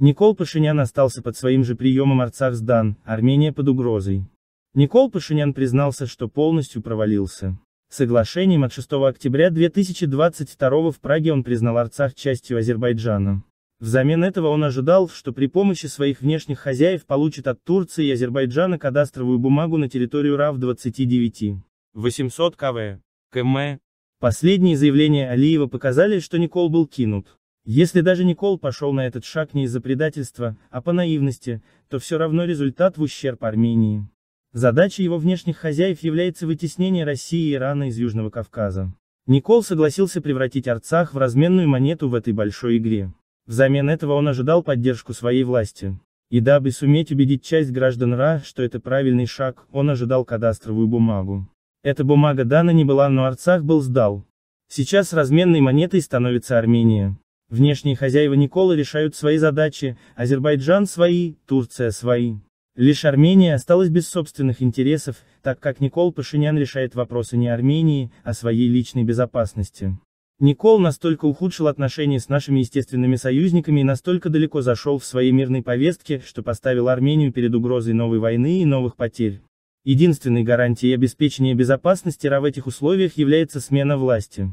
Никол Пашинян остался под своим же приемом Арцах сдан, Армения под угрозой. Никол Пашинян признался, что полностью провалился. Соглашением от 6 октября 2022 в Праге он признал Арцах частью Азербайджана. Взамен этого он ожидал, что при помощи своих внешних хозяев получит от Турции и Азербайджана кадастровую бумагу на территорию РАВ 29. 800 КВ. КМ. Последние заявления Алиева показали, что Никол был кинут. Если даже Никол пошел на этот шаг не из-за предательства, а по наивности, то все равно результат в ущерб Армении. Задачей его внешних хозяев является вытеснение России и Ирана из Южного Кавказа. Никол согласился превратить Арцах в разменную монету в этой большой игре. Взамен этого он ожидал поддержку своей власти. И дабы суметь убедить часть граждан РА, что это правильный шаг, он ожидал кадастровую бумагу. Эта бумага дана не была, но Арцах был сдал. Сейчас разменной монетой становится Армения. Внешние хозяева Никола решают свои задачи, Азербайджан свои, Турция свои. Лишь Армения осталась без собственных интересов, так как Никол Пашинян решает вопросы не Армении, а своей личной безопасности. Никол настолько ухудшил отношения с нашими естественными союзниками и настолько далеко зашел в своей мирной повестке, что поставил Армению перед угрозой новой войны и новых потерь. Единственной гарантией обеспечения безопасности РА в этих условиях является смена власти.